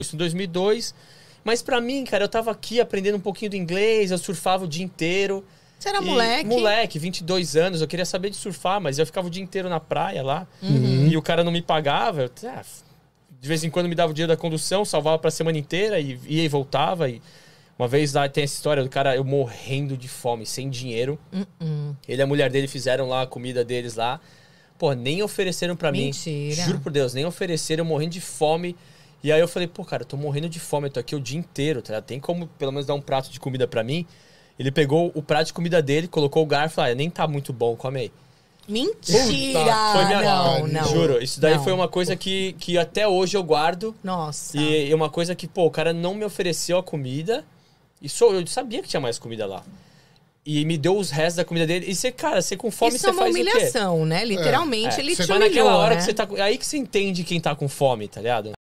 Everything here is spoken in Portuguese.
isso em 2002. Mas para mim, cara, eu tava aqui aprendendo um pouquinho do inglês, eu surfava o dia inteiro. Você era e, moleque? Moleque, 22 anos, eu queria saber de surfar, mas eu ficava o dia inteiro na praia lá. Uhum. E o cara não me pagava. Eu, ah, de vez em quando me dava o dinheiro da condução, salvava pra semana inteira e ia e voltava. E uma vez lá tem essa história do cara eu morrendo de fome, sem dinheiro. Uhum. Ele e a mulher dele fizeram lá a comida deles lá. Pô, nem ofereceram para mim. Juro por Deus, nem ofereceram, eu morrendo de fome. E aí eu falei, pô, cara, eu tô morrendo de fome, eu tô aqui o dia inteiro, tá? Tem como pelo menos dar um prato de comida para mim? Ele pegou o prato de comida dele, colocou o garfo e falou, ah, nem tá muito bom, come aí. Mentira! foi minha... Não, não. Juro, isso daí não. foi uma coisa que, que até hoje eu guardo. Nossa. E, uma coisa que, pô, o cara não me ofereceu a comida. E eu sabia que tinha mais comida lá. E me deu os restos da comida dele. E você, cara, você com fome, isso você é uma humilhação, né? É. Literalmente, é. ele é. te Mas humilhou, naquela hora né? que você tá... É aí que você entende quem tá com fome, tá ligado?